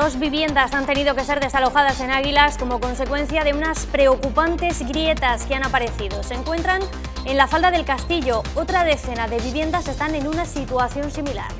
Dos viviendas han tenido que ser desalojadas en Águilas como consecuencia de unas preocupantes grietas que han aparecido. Se encuentran en la falda del castillo. Otra decena de viviendas están en una situación similar.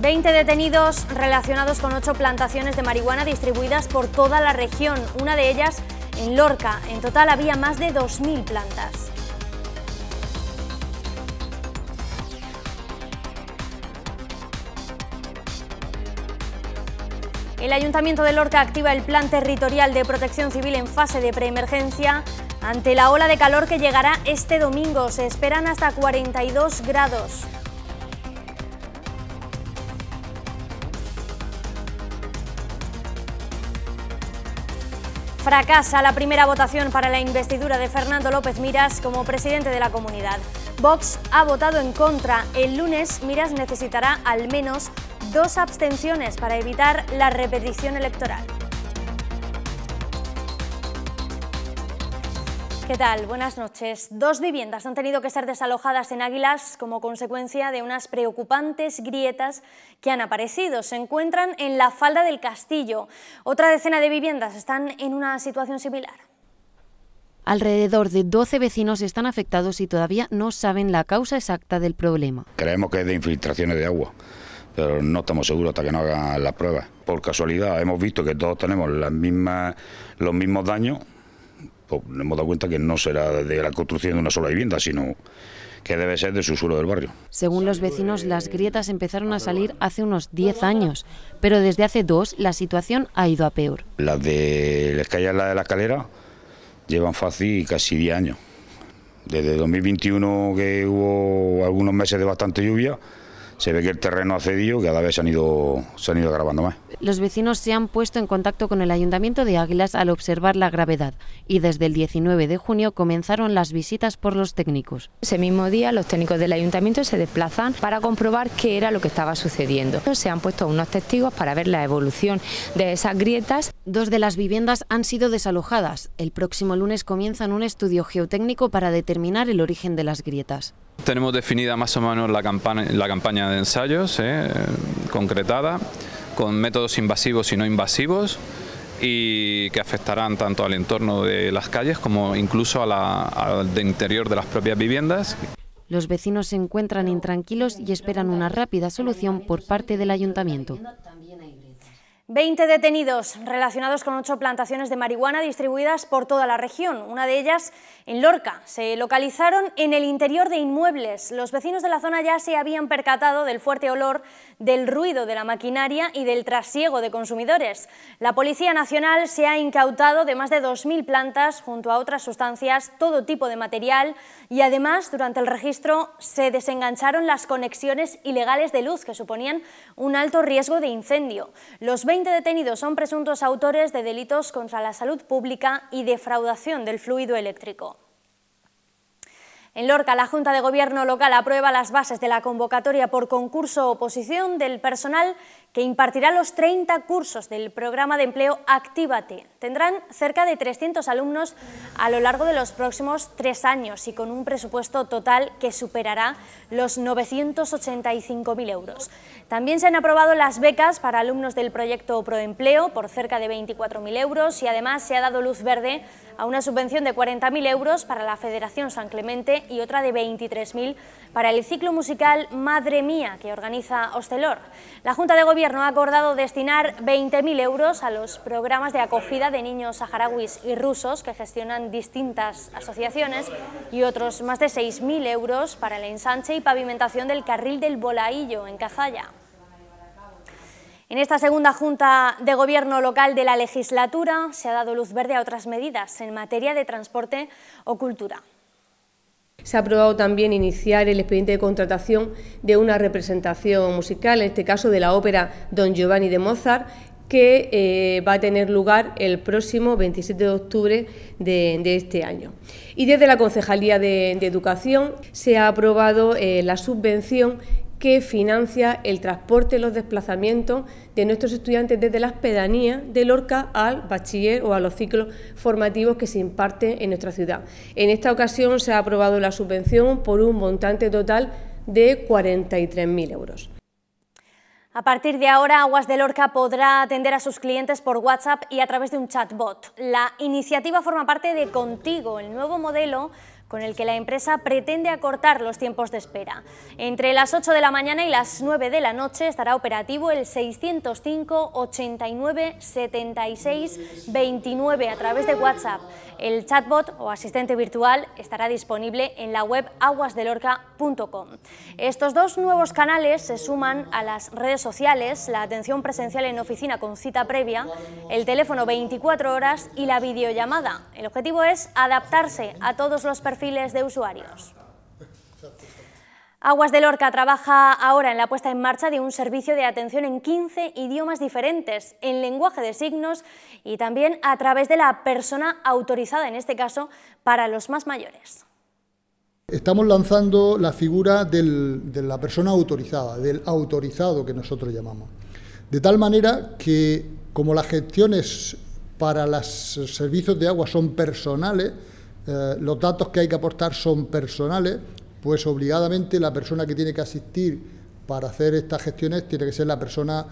Veinte detenidos relacionados con ocho plantaciones de marihuana distribuidas por toda la región, una de ellas en Lorca. En total había más de 2.000 plantas. El Ayuntamiento de Lorca activa el Plan Territorial de Protección Civil en fase de preemergencia ante la ola de calor que llegará este domingo. Se esperan hasta 42 grados. Fracasa la primera votación para la investidura de Fernando López Miras como presidente de la comunidad. Vox ha votado en contra. El lunes Miras necesitará al menos dos abstenciones para evitar la repetición electoral. ¿Qué tal? Buenas noches. Dos viviendas han tenido que ser desalojadas en Águilas como consecuencia de unas preocupantes grietas que han aparecido. Se encuentran en la falda del castillo. Otra decena de viviendas están en una situación similar. Alrededor de 12 vecinos están afectados y todavía no saben la causa exacta del problema. Creemos que es de infiltraciones de agua pero no estamos seguros hasta que no hagan las pruebas. Por casualidad hemos visto que todos tenemos los mismos daños, pues nos hemos dado cuenta que no será de la construcción de una sola vivienda, sino que debe ser de su suelo del barrio. Según los vecinos, las grietas empezaron a salir hace unos 10 años, pero desde hace dos la situación ha ido a peor. Las de las calles, la de la escalera, llevan fácil casi 10 años. Desde 2021 que hubo algunos meses de bastante lluvia, se ve que el terreno ha cedido, cada vez se han ido, se han ido agravando más. Los vecinos se han puesto en contacto con el Ayuntamiento de Águilas al observar la gravedad y desde el 19 de junio comenzaron las visitas por los técnicos. Ese mismo día los técnicos del Ayuntamiento se desplazan para comprobar qué era lo que estaba sucediendo. Se han puesto unos testigos para ver la evolución de esas grietas. Dos de las viviendas han sido desalojadas. El próximo lunes comienzan un estudio geotécnico para determinar el origen de las grietas. Tenemos definida más o menos la, campaña, de ensayos, ¿eh? concretada, con métodos invasivos y no invasivos y que afectarán tanto al entorno de las calles como incluso al interior de las propias viviendas. Los vecinos se encuentran intranquilos y esperan una rápida solución por parte del ayuntamiento. 20 detenidos relacionados con ocho plantaciones de marihuana distribuidas por toda la región, una de ellas en Lorca. Se localizaron en el interior de inmuebles. Los vecinos de la zona ya se habían percatado del fuerte olor, del ruido de la maquinaria y del trasiego de consumidores. La Policía Nacional se ha incautado de más de 2.000 plantas junto a otras sustancias, todo tipo de material y además durante el registro se desengancharon las conexiones ilegales de luz que suponían un alto riesgo de incendio. Los 20 detenidos son presuntos autores de delitos contra la salud pública y defraudación del fluido eléctrico. En Lorca, la Junta de Gobierno local aprueba las bases de la convocatoria por concurso oposición del personal que impartirá los 30 cursos del programa de empleo Actívate. Tendrán cerca de 300 alumnos a lo largo de los próximos tres años y con un presupuesto total que superará los 985.000 euros. También se han aprobado las becas para alumnos del proyecto Proempleo por cerca de 24.000 euros y además se ha dado luz verde a una subvención de 40.000 euros para la Federación San Clemente y otra de 23.000 para el ciclo musical Madre Mía que organiza Ostelor. La Junta de Gobierno ha acordado destinar 20.000 euros a los programas de acogida de niños saharauis y rusos que gestionan distintas asociaciones y otros más de 6.000 euros para la ensanche y pavimentación del carril del Bolaillo en Cazalla. En esta segunda Junta de Gobierno local de la legislatura se ha dado luz verde a otras medidas en materia de transporte o cultura. Se ha aprobado también iniciar el expediente de contratación de una representación musical, en este caso de la ópera Don Giovanni de Mozart, que eh, va a tener lugar el próximo 27 de octubre de, este año. Y desde la Concejalía de, Educación se ha aprobado eh, la subvención que financia el transporte y los desplazamientos de nuestros estudiantes desde las pedanías de Lorca al bachiller o a los ciclos formativos que se imparten en nuestra ciudad. En esta ocasión se ha aprobado la subvención por un montante total de 43.000 euros. A partir de ahora, Aguas de Lorca podrá atender a sus clientes por WhatsApp y a través de un chatbot. La iniciativa forma parte de Contigo, el nuevo modelo con el que la empresa pretende acortar los tiempos de espera. Entre las 8 de la mañana y las 9 de la noche estará operativo el 605 89 76 29 a través de WhatsApp. El chatbot o asistente virtual estará disponible en la web aguasdelorca.com. Estos dos nuevos canales se suman a las redes sociales, la atención presencial en oficina con cita previa, el teléfono 24 horas y la videollamada. El objetivo es adaptarse a todos los perfiles de usuarios. Aguas de Lorca trabaja ahora en la puesta en marcha de un servicio de atención en 15 idiomas diferentes, en lenguaje de signos y también a través de la persona autorizada, en este caso, para los más mayores. Estamos lanzando la figura de la persona autorizada, del autorizado que nosotros llamamos. De tal manera que, como las gestiones para los servicios de agua son personales, eh, los datos que hay que aportar son personales, pues obligadamente la persona que tiene que asistir para hacer estas gestiones tiene que ser la persona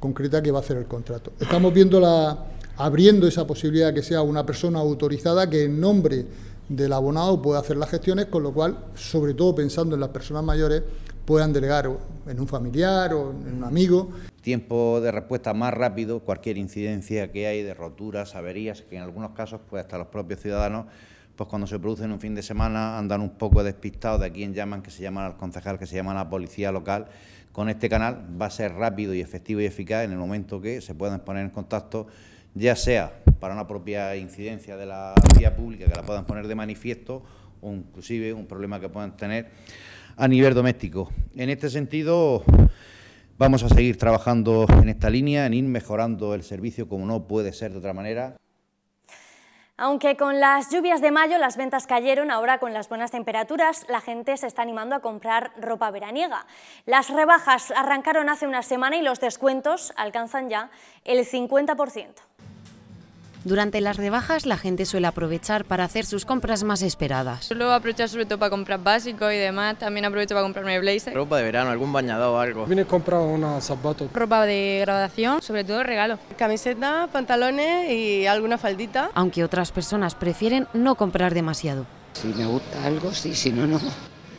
concreta que va a hacer el contrato. Estamos viendo la, abriendo esa posibilidad de que sea una persona autorizada que en nombre del abonado pueda hacer las gestiones, con lo cual, sobre todo pensando en las personas mayores, puedan delegar en un familiar o en un amigo. Tiempo de respuesta más rápido, cualquier incidencia que hay de roturas, averías, que en algunos casos, pues hasta los propios ciudadanos pues cuando se producen un fin de semana andan un poco despistados de a quién llaman, que se llaman al concejal, que se llama a la policía local. Con este canal va a ser rápido y efectivo y eficaz en el momento que se puedan poner en contacto, ya sea para una propia incidencia de la vía pública que la puedan poner de manifiesto o inclusive un problema que puedan tener a nivel doméstico. En este sentido, vamos a seguir trabajando en esta línea, en ir mejorando el servicio como no puede ser de otra manera. Aunque con las lluvias de mayo las ventas cayeron, ahora con las buenas temperaturas la gente se está animando a comprar ropa veraniega. Las rebajas arrancaron hace una semana y los descuentos alcanzan ya el 50%. Durante las rebajas la gente suele aprovechar para hacer sus compras más esperadas. Suelo aprovechar sobre todo para comprar básicos y demás, también aprovecho para comprarme blazer. Ropa de verano, algún bañador o algo. he comprado unos zapatos. Ropa de graduación, sobre todo regalo Camiseta, pantalones y alguna faldita. Aunque otras personas prefieren no comprar demasiado. Si me gusta algo, sí, si no, no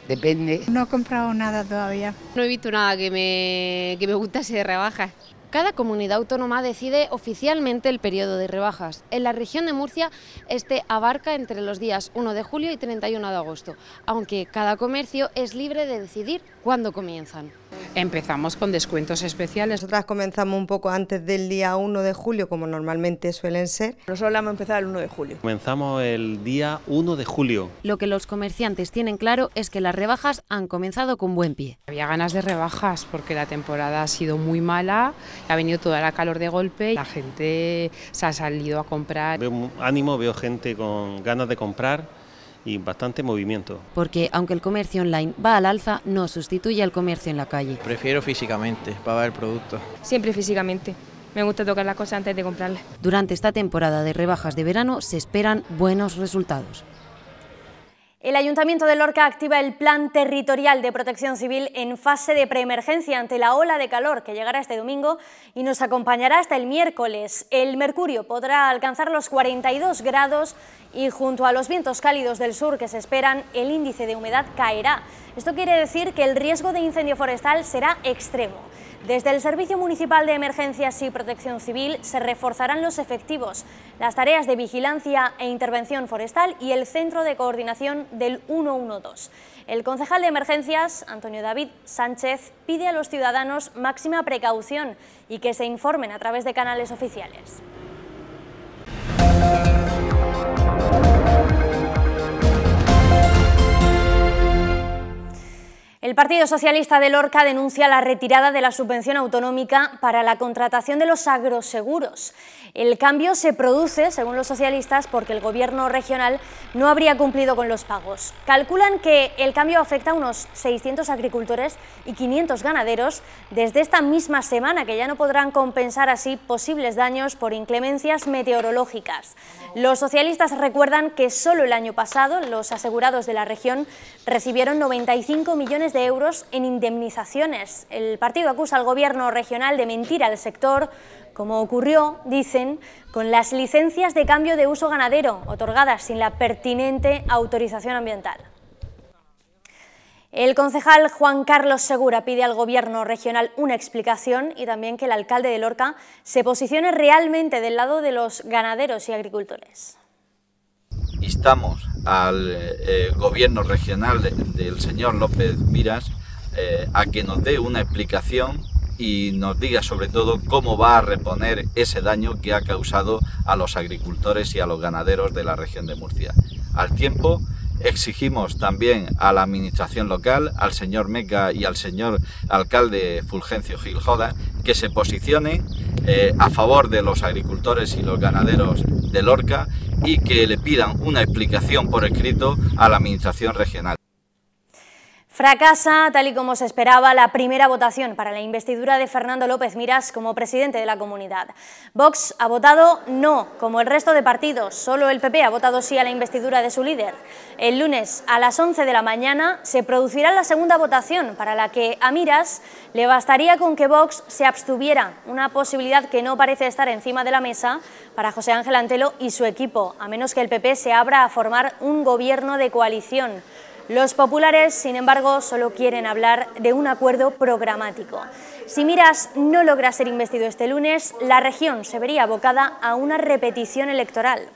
depende. No he comprado nada todavía. No he visto nada que me, que me gustase de rebajas. Cada comunidad autónoma decide oficialmente el periodo de rebajas. En la región de Murcia este abarca entre los días 1 de julio y 31 de agosto, aunque cada comercio es libre de decidir cuándo comienzan. Empezamos con descuentos especiales. Nosotras comenzamos un poco antes del día 1 de julio, como normalmente suelen ser. Nosotros la hemos empezado el 1 de julio. Comenzamos el día 1 de julio. Lo que los comerciantes tienen claro es que las rebajas han comenzado con buen pie. Había ganas de rebajas porque la temporada ha sido muy mala, ha venido toda la calor de golpe, la gente se ha salido a comprar. Veo ánimo, veo gente con ganas de comprar y bastante movimiento. Porque aunque el comercio online va al alza, no sustituye al comercio en la calle. Prefiero físicamente para ver el producto. Siempre físicamente. Me gusta tocar las cosas antes de comprarlas. Durante esta temporada de rebajas de verano se esperan buenos resultados. El Ayuntamiento de Lorca activa el Plan Territorial de Protección Civil en fase de preemergencia ante la ola de calor que llegará este domingo y nos acompañará hasta el miércoles. El mercurio podrá alcanzar los 42 grados y junto a los vientos cálidos del sur que se esperan, el índice de humedad caerá. Esto quiere decir que el riesgo de incendio forestal será extremo. Desde el Servicio Municipal de Emergencias y Protección Civil se reforzarán los efectivos, las tareas de vigilancia e intervención forestal y el Centro de Coordinación del 112. El concejal de Emergencias, Antonio David Sánchez, pide a los ciudadanos máxima precaución y que se informen a través de canales oficiales. El Partido Socialista de Lorca denuncia la retirada de la subvención autonómica para la contratación de los agroseguros. El cambio se produce, según los socialistas, porque el gobierno regional no habría cumplido con los pagos. Calculan que el cambio afecta a unos 600 agricultores y 500 ganaderos desde esta misma semana, que ya no podrán compensar así posibles daños por inclemencias meteorológicas. Los socialistas recuerdan que solo el año pasado los asegurados de la región recibieron 95 millones de en indemnizaciones. El partido acusa al gobierno regional de mentir al sector, como ocurrió, dicen, con las licencias de cambio de uso ganadero otorgadas sin la pertinente autorización ambiental. El concejal Juan Carlos Segura pide al Gobierno regional una explicación y también que el alcalde de Lorca se posicione realmente del lado de los ganaderos y agricultores instamos al eh, gobierno regional del señor López Miras eh, a que nos dé una explicación y nos diga sobre todo cómo va a reponer ese daño que ha causado a los agricultores y a los ganaderos de la región de Murcia. Al tiempo Exigimos también a la administración local, al señor Meca y al señor alcalde Fulgencio Giljoda que se posicionen eh, a favor de los agricultores y los ganaderos de Lorca y que le pidan una explicación por escrito a la administración regional. Fracasa, tal y como se esperaba, la primera votación para la investidura de Fernando López Miras como presidente de la comunidad. Vox ha votado no, como el resto de partidos, solo el PP ha votado sí a la investidura de su líder. El lunes a las 11 de la mañana se producirá la segunda votación para la que a Miras le bastaría con que Vox se abstuviera, una posibilidad que no parece estar encima de la mesa para José Ángel Antelo y su equipo, a menos que el PP se abra a formar un gobierno de coalición. Los populares, sin embargo, solo quieren hablar de un acuerdo programático. Si Miras no logra ser investido este lunes, la región se vería abocada a una repetición electoral.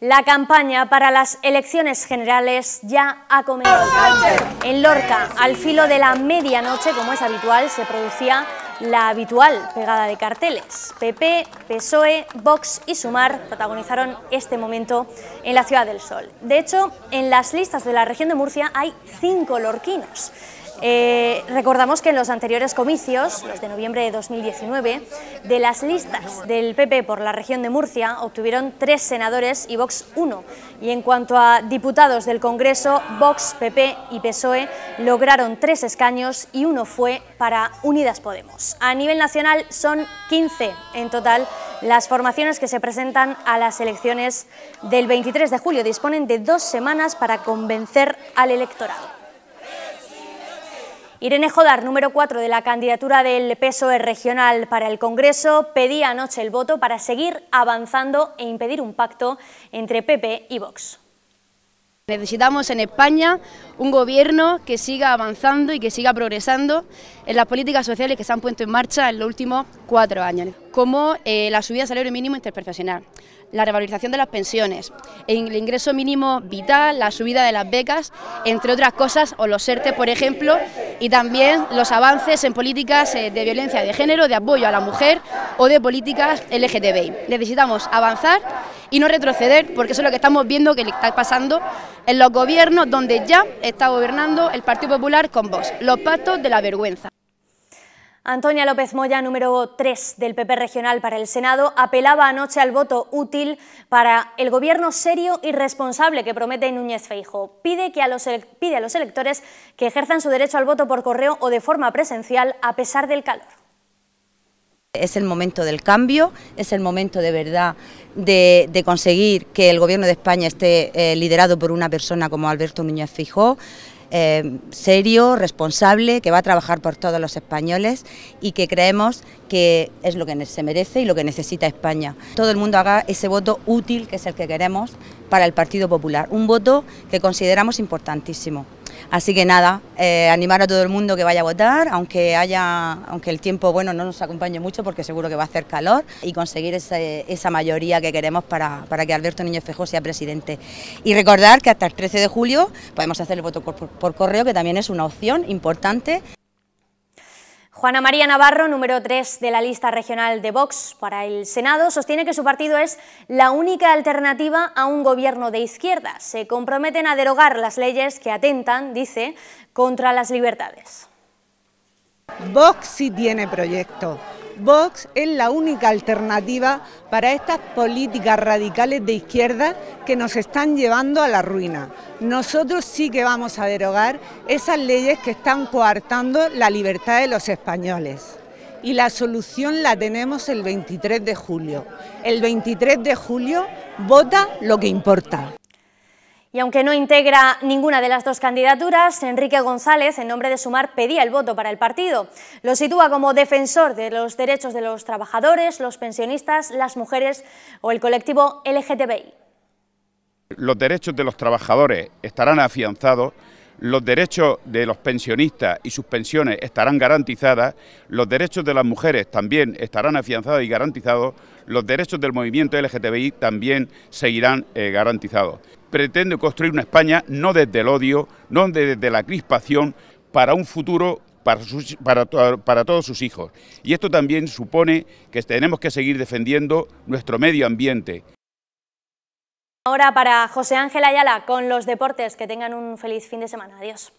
La campaña para las elecciones generales ya ha comenzado. En Lorca, al filo de la medianoche, como es habitual, se producía la habitual pegada de carteles. PP, PSOE, Vox y Sumar protagonizaron este momento en la Ciudad del Sol. De hecho, en las listas de la región de Murcia hay cinco lorquinos. Eh, recordamos que en los anteriores comicios, los de noviembre de 2019, de las listas del PP por la región de Murcia obtuvieron tres senadores y Vox uno. Y en cuanto a diputados del Congreso, Vox, PP y PSOE lograron tres escaños y uno fue para Unidas Podemos. A nivel nacional son 15 en total las formaciones que se presentan a las elecciones del 23 de julio. Disponen de dos semanas para convencer al electorado. Irene Jodar, número 4 de la candidatura del PSOE regional para el Congreso, pedía anoche el voto para seguir avanzando e impedir un pacto entre PP y Vox. Necesitamos en España un gobierno que siga avanzando y que siga progresando en las políticas sociales que se han puesto en marcha en los últimos cuatro años, como eh, la subida del salario mínimo interprofesional, la revalorización de las pensiones, el ingreso mínimo vital, la subida de las becas, entre otras cosas, o los ERTE, por ejemplo, y también los avances en políticas eh, de violencia de género, de apoyo a la mujer o de políticas LGTBI. Necesitamos avanzar y no retroceder, porque eso es lo que estamos viendo que está pasando en los gobiernos donde ya está gobernando el Partido Popular con vos, los pactos de la vergüenza. Antonia López Moya, número 3 del PP regional para el Senado, apelaba anoche al voto útil para el gobierno serio y responsable que promete Núñez Feijo. Pide, que a los, pide a los electores que ejerzan su derecho al voto por correo o de forma presencial a pesar del calor. Es el momento del cambio, es el momento de verdad de, conseguir que el Gobierno de España esté eh, liderado por una persona como Alberto Núñez Fijó, Em, serio, responsable, que va a trabajar por todos los españoles y que creemos que es lo que se merece y lo que necesita España. Todo el mundo haga ese voto útil, que es el que queremos, para el Partido Popular. Un voto que consideramos importantísimo. Así que nada, eh, animar a todo el mundo que vaya a votar, aunque haya, aunque el tiempo bueno no nos acompañe mucho porque seguro que va a hacer calor y conseguir esa mayoría que queremos para, que Alberto Niño Fejo sea presidente. Y recordar que hasta el 13 de julio podemos hacer el voto por correo, que también es una opción importante. Juana María Navarro, número 3 de la lista regional de Vox para el Senado, sostiene que su partido es la única alternativa a un gobierno de izquierda. Se comprometen a derogar las leyes que atentan, dice, contra las libertades. Vox sí tiene proyecto. Vox es la única alternativa para estas políticas radicales de izquierda que nos están llevando a la ruina. Nosotros sí que vamos a derogar esas leyes que están coartando la libertad de los españoles. Y la solución la tenemos el 23 de julio. El 23 de julio vota lo que importa. Y aunque no integra ninguna de las dos candidaturas, Enrique González, en nombre de Sumar, pedía el voto para el partido. Lo sitúa como defensor de los derechos de los trabajadores, los pensionistas, las mujeres o el colectivo LGTBI. Los derechos de los trabajadores estarán afianzados, los derechos de los pensionistas y sus pensiones estarán garantizadas, los derechos de las mujeres también estarán afianzados y garantizados, los derechos del movimiento LGTBI también seguirán eh, garantizados pretende construir una España no desde el odio, no desde la crispación, para un futuro para, todos sus hijos. Y esto también supone que tenemos que seguir defendiendo nuestro medio ambiente. Ahora para José Ángel Ayala con los deportes. Que tengan un feliz fin de semana. Adiós.